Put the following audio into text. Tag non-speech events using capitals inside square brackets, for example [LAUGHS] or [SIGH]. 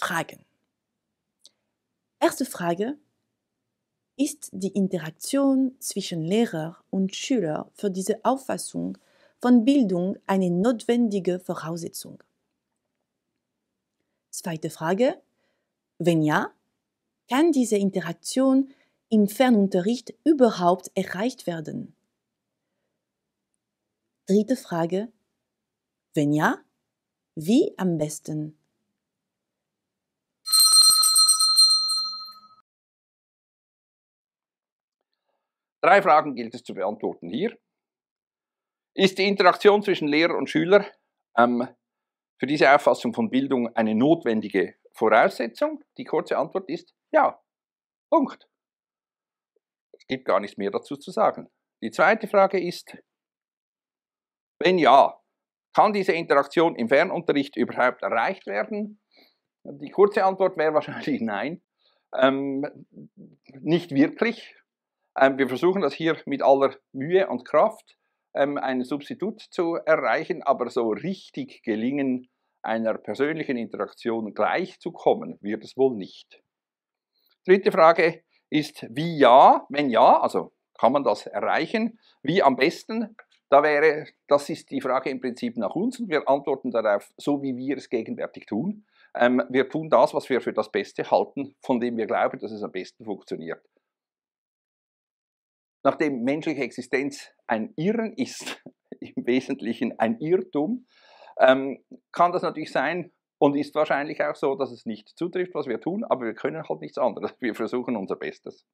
Fragen. Erste Frage, ist die Interaktion zwischen Lehrer und Schüler für diese Auffassung von Bildung eine notwendige Voraussetzung? Zweite Frage, wenn ja, kann diese Interaktion im Fernunterricht überhaupt erreicht werden? Dritte Frage, wenn ja, wie am besten? Drei Fragen gilt es zu beantworten hier. Ist die Interaktion zwischen Lehrer und Schüler ähm, für diese Auffassung von Bildung eine notwendige Voraussetzung? Die kurze Antwort ist ja. Punkt. Es gibt gar nichts mehr dazu zu sagen. Die zweite Frage ist, wenn ja, kann diese Interaktion im Fernunterricht überhaupt erreicht werden? Die kurze Antwort wäre wahrscheinlich nein. Ähm, nicht wirklich. Ähm, wir versuchen das hier mit aller Mühe und Kraft, ähm, ein Substitut zu erreichen, aber so richtig gelingen, einer persönlichen Interaktion gleichzukommen, wird es wohl nicht. Dritte Frage ist, wie ja, wenn ja, also kann man das erreichen, wie am besten, da wäre, das ist die Frage im Prinzip nach uns und wir antworten darauf, so wie wir es gegenwärtig tun. Ähm, wir tun das, was wir für das Beste halten, von dem wir glauben, dass es am besten funktioniert. Nachdem menschliche Existenz ein Irren ist, [LAUGHS] im Wesentlichen ein Irrtum, ähm, kann das natürlich sein und ist wahrscheinlich auch so, dass es nicht zutrifft, was wir tun, aber wir können halt nichts anderes. Wir versuchen unser Bestes.